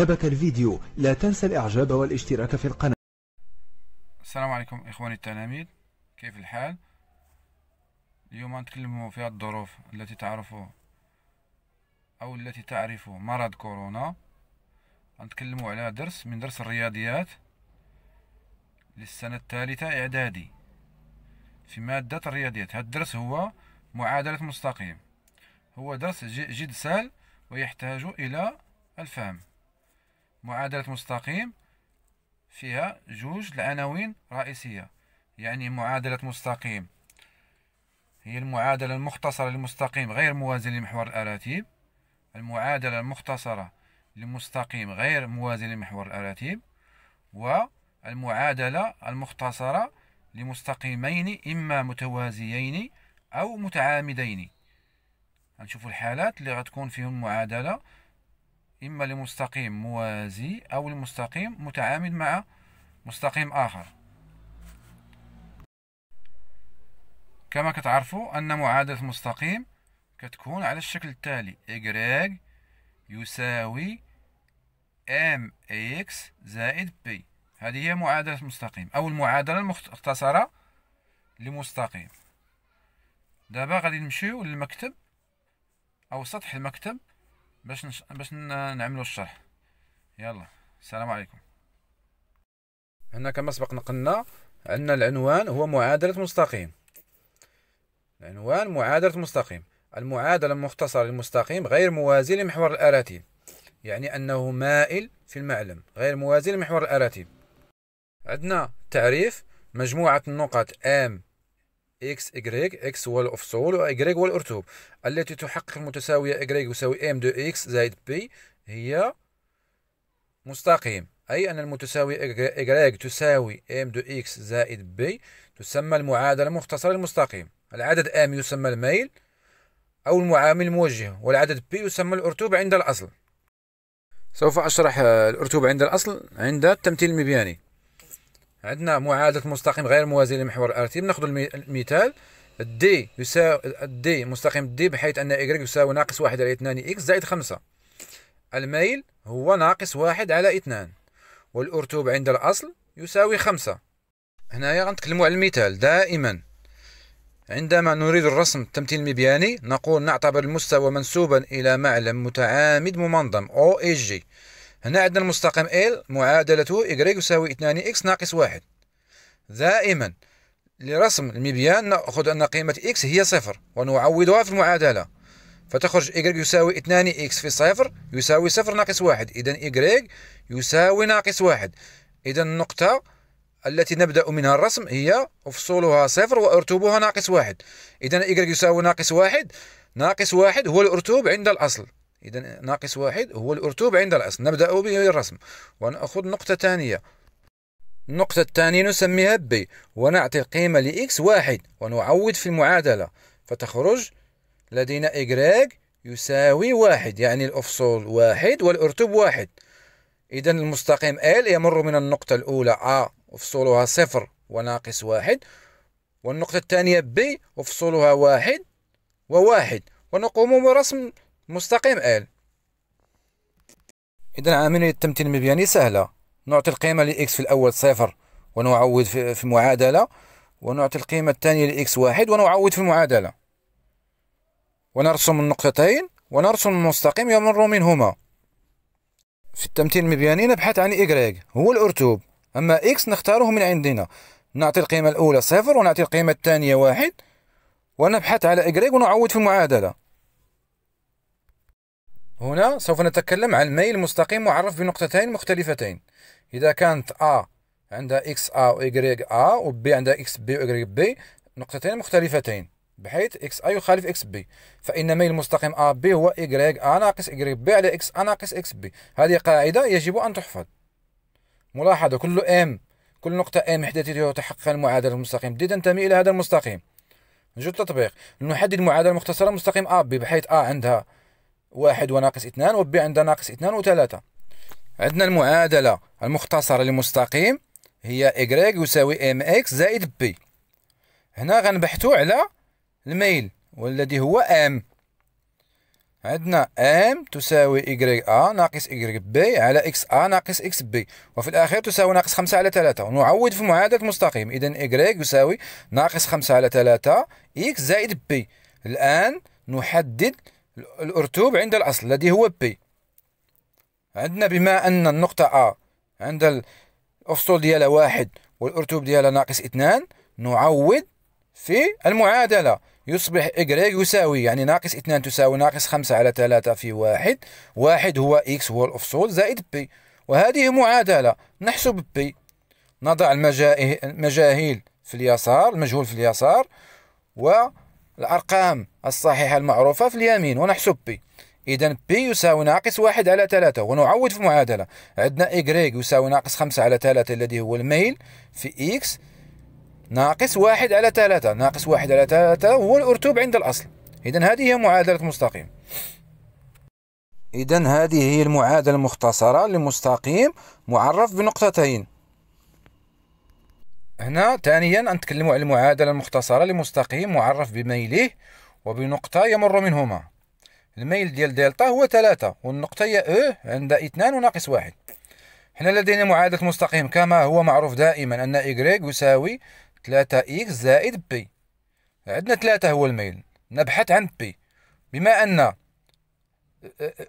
أعجبك الفيديو لا تنسى الإعجاب والاشتراك في القناة السلام عليكم إخواني التلاميذ كيف الحال؟ اليوم نتكلم في الظروف التي تعرفوا أو التي تعرف مرض كورونا نتكلم على درس من درس الرياضيات للسنة الثالثة إعدادي في مادة الرياضيات هذا الدرس هو معادلة مستقيم هو درس جد سهل ويحتاج إلى الفهم معادلة مستقيم فيها جوج العناوين رئيسية يعني معادلة مستقيم هي المعادلة المختصرة للمستقيم غير موازي لمحور الأراتيب المعادلة المختصرة للمستقيم غير موازي لمحور الأراتيب والمعادلة المختصرة لمستقيمين إما متوازيين أو متعامدين غنشوفوا الحالات اللي غتكون فيهم معادلة إما لمستقيم موازي أو لمستقيم متعامد مع مستقيم آخر كما كتعرفوا أن معادلة مستقيم كتكون على الشكل التالي y يساوي ام اكس زائد بي هذه هي معادلة مستقيم أو المعادلة المختصرة لمستقيم دابا غادي نمشيو للمكتب أو سطح المكتب باش نش... باش نعملوا الشرح يلا السلام عليكم هنا كما سبق نقلنا عندنا العنوان هو معادلة مستقيم العنوان معادلة مستقيم المعادلة المختصرة للمستقيم غير موازي لمحور الأراتيب يعني أنه مائل في المعلم غير موازي لمحور الأراتيب عندنا تعريف مجموعة النقط ام اكس ايكغيك اكس هو الافصول وايكغيك هو الارتوب التي تحقق المتساويه ايكغيك يساوي ام دو اكس زائد بي هي مستقيم أي أن المتساويه إجراج تساوي ام دو إكس زائد بي تسمى المعادلة المختصرة المستقيم العدد ام يسمى الميل أو المعامل الموجه والعدد بي يسمى الارتوب عند الأصل سوف أشرح الارتوب عند الأصل عند التمثيل المبياني عندنا معادله مستقيم غير موازي لمحور الارتيب ناخذ المثال دي يساوي دي مستقيم دي بحيث ان ايكغيك يساوي ناقص واحد على اثنان اكس زائد خمسة الميل هو ناقص واحد على اثنان والارتوب عند الأصل يساوي خمسة هنايا غنتكلموا على المثال دائما عندما نريد الرسم التمثيل المبياني نقول نعتبر المستوى منسوبا إلى معلم متعامد ممنظم او اي جي هنا عندنا المستقيم L معادلته Y يساوي 2 x ناقص واحد دائما لرسم المبيان نأخذ أن قيمة X هي صفر ونعوضها في المعادلة فتخرج Y يساوي 2 X في صفر يساوي صفر ناقص واحد إذا Y يساوي ناقص واحد إذا النقطة التي نبدأ منها الرسم هي أفصولها صفر وأرتوبها ناقص واحد إذا Y يساوي ناقص واحد ناقص واحد هو الأرتوب عند الأصل إذا ناقص واحد هو الأرتوب عند الأصل نبدأ بالرسم ونأخذ نقطة ثانية النقطة الثانية نسميها ب ونعطي القيمة لإكس واحد ونعوض في المعادلة فتخرج لدينا إجراج يساوي واحد يعني الأفصول واحد والأرتوب واحد إذا المستقيم L يمر من النقطة الأولى A أفصولها صفر وناقص واحد والنقطة الثانية B أفصولها واحد وواحد ونقوم برسم مستقيم ال إذا عملية التمثيل المبياني سهلة نعطي القيمة لإكس في الأول صفر ونعوض في المعادلة ونعطي القيمة الثانية لإكس واحد ونعوض في المعادلة ونرسم النقطتين ونرسم المستقيم يمر منهما في التمثيل المبياني نبحث عن إيكغيك هو الأرتوب أما إكس نختاره من عندنا نعطي القيمة الأولى صفر ونعطي القيمة الثانية واحد ونبحث على إيكغيك ونعوض في المعادلة هنا سوف نتكلم عن ميل مستقيم معرف بنقطتين مختلفتين إذا كانت ا عندها اكس ا و ا وبي و عندها اكس بي و بي نقطتين مختلفتين بحيث اكس ا يخالف اكس بي فإن ميل مستقيم ا بي هو Y ا ناقص اكريك بي على اكس ا ناقص اكس بي هذه قاعدة يجب أن تحفظ ملاحظة كل ام كل نقطة M حدثيتها تحقق المعادلة المستقيم دي تنتمي إلى هذا المستقيم نجد التطبيق نحدد معادلة مختصرة مستقيم A بحيث A عندها واحد وناقص اثنان وبي عندها ناقص اثنان وثلاثة عندنا المعادلة المختصرة للمستقيم هي y يساوي mx زائد b هنا غنبحثو على الميل والذي هو m عندنا m تساوي y أ ناقص y بي على إكس أ ناقص إكس بي وفي الأخير تساوي ناقص خمسة على ثلاثة ونعوض في معادلة المستقيم إذا y يساوي ناقص خمسة على ثلاثة x زائد b الآن نحدد الأرتوب عند الأصل الذي هو بي عندنا بما أن النقطة ا عند الأفصول ديالها واحد والأرتوب ديالها ناقص اثنان نعوض في المعادلة يصبح إجريك يساوي يعني ناقص اثنان تساوي ناقص خمسة على ثلاثة في واحد واحد هو إكس هو الأفصول زائد بي وهذه معادلة نحسب بي نضع المجاهيل في اليسار المجهول في اليسار و الأرقام الصحيحة المعروفة في اليمين ونحسب بي إذا بي يساوي ناقص واحد على ثلاثة ونعود في المعادلة عندنا إيكغيك يساوي ناقص خمسة على ثلاثة الذي هو الميل في إكس ناقص واحد على ثلاثة ناقص واحد على ثلاثة هو الأرتوب عند الأصل إذا هذه هي معادلة مستقيم إذا هذه هي المعادلة المختصرة لمستقيم معرف بنقطتين هنا ثانيا أن على المعادلة المختصرة لمستقيم معرف بميله وبنقطة يمر منهما الميل ديال دلتا هو ثلاثة والنقطة هي او عند اثنان وناقص واحد حنا لدينا معادلة مستقيم كما هو معروف دائما أن y يساوي 3x زائد بي عندنا 3 هو الميل نبحث عن بي بما أن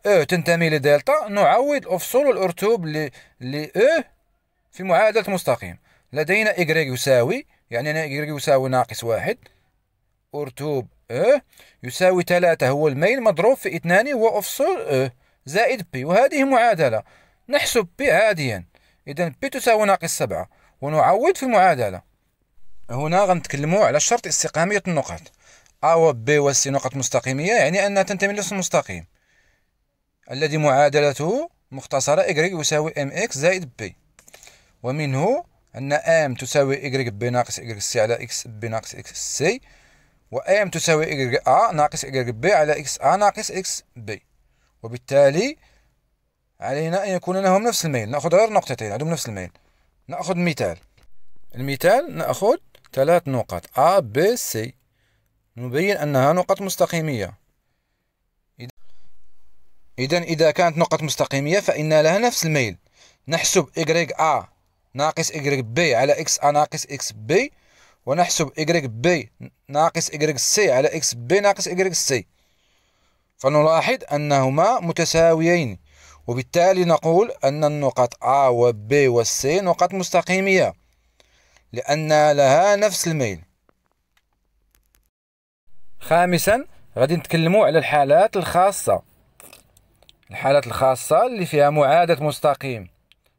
او تنتمي لدلتا نعوض الأفصول والأرتوب ل او في معادلة مستقيم لدينا إجريك يساوي يعني هنا إجريك يساوي ناقص واحد أرتوب أه يساوي ثلاثة هو الميل مضروب في اثنان هو أفصل أه زائد بي وهذه معادلة نحسب بي عاديا إذا بي تساوي ناقص سبعة ونعوض في المعادلة هنا غنتكلموا على شرط استقامية النقط أ و بي و سي نقط مستقيمية يعني أنها تنتمي لنفس المستقيم الذي معادلته مختصرة إكغيك يساوي إم إكس زائد بي ومنه عندنا ام تساوي y ناقص y سي على x ناقص x سي و ام تساوي y a ناقص y بي على x a ناقص x بي وبالتالي علينا أن يكون لهم نفس الميل نأخذ غير نقطتين عندهم نفس الميل نأخذ مثال المثال نأخذ ثلاث نقط A بي سي نبين أنها نقط مستقيمية إذا إذا كانت نقط مستقيمية فإن لها نفس الميل نحسب Y A ناقص إيكغيك بي على إكس أ ناقص إكس بي ونحسب إيكغيك بي ناقص إيكغيك سي على إكس بي ناقص إيكغيك سي فنلاحظ أنهما متساويين وبالتالي نقول أن النقط A و B و C نقط مستقيمية لأن لها نفس الميل خامسا غادي نتكلموا على الحالات الخاصة الحالات الخاصة اللي فيها معادة مستقيم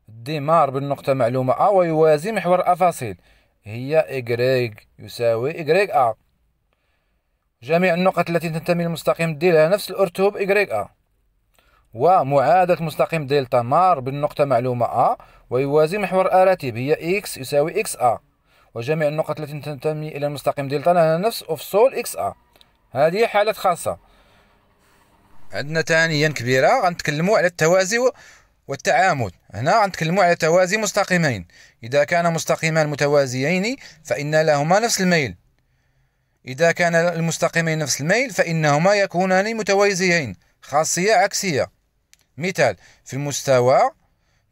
ديمار بالنقطة معلومة أ ويوازي محور الأفاصيل هي إيكغريك يساوي إيكغريك أ جميع النقط التي تنتمي للمستقيم دي لها نفس الأرتوب إيكغريك أ ومعادلة مستقيم دلتا مار بالنقطة معلومة أ ويوازي محور الأراتب هي إكس يساوي إكس أ وجميع النقط التي تنتمي إلى المستقيم دلتا لها نفس أفصول إكس أ هذه حالة خاصة عندنا ثانيا كبيرة غنتكلموا على التوازي والتعامد هنا نتكلموا على توازي مستقيمين إذا كان مستقيمان متوازيين فإن لهما نفس الميل إذا كان المستقيمين نفس الميل فإنهما يكونان متوازيين خاصية عكسية مثال في المستوى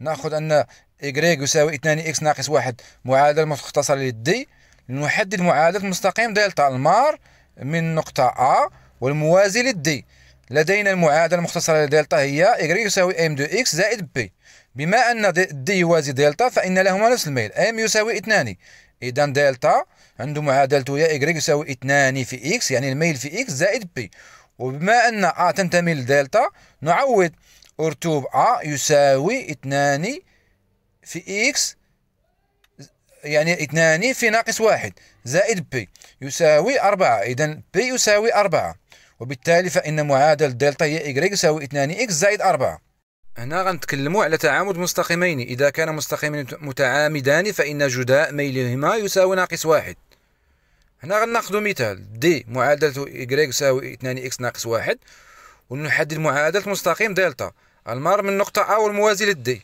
ناخذ أن إيكغيك يساوي 2 x ناقص واحد معادلة مختصرة للدي نحدد معادلة مستقيم دلتا المار من نقطة A والموازي للدي لدينا المعادلة المختصرة لدلتا هي y يساوي m دو x زائد b بما أن d يوازي دلتا فإن لهما نفس الميل m يساوي 2 إذا دلتا عنده معادلته هي y يساوي 2 في x يعني الميل في x زائد b وبما أن a تنتمي لدلتا نعوض أرتوب a يساوي 2 في x يعني 2 في ناقص واحد زائد b يساوي 4 إذا b يساوي 4 وبالتالي فإن معادلة دلتا هي إكغيك يساوي 2 إكس زائد 4 هنا غنتكلموا على تعامد مستقيمين إذا كان مستقيمين متعامدان فإن جداء ميلهما يساوي ناقص واحد هنا غناخذ مثال دي معادلة إكغيك يساوي 2 إكس ناقص واحد ونحدد معادلة مستقيم دلتا المار من نقطة أو الموازي للدي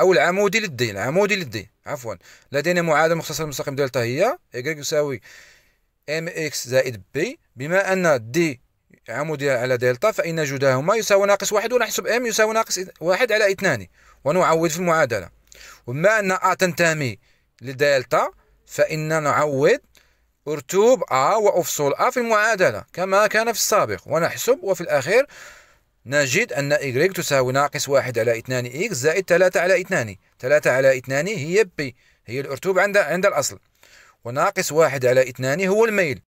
أو العمودي للدي العمودي للدي عفوا لدينا معادلة مختصرة للمستقيم دلتا هي إكغيك يساوي ام اكس زائد بي بما أن دي عمودي على دلتا فإن جداهما يساوي ناقص واحد ونحسب ام يساوي ناقص واحد على اثنان ونعوض في المعادلة وما أن أ تنتمي لدلتا فإن نعوض أرتوب أ وأفصل أ في المعادلة كما كان في السابق ونحسب وفي الأخير نجد أن إيكغيك تساوي ناقص واحد على اثنان إيكس زائد ثلاثة على اثنان ثلاثة على اثنان هي بي هي الأرتوب عند عند الأصل وناقص واحد على اثنان هو الميل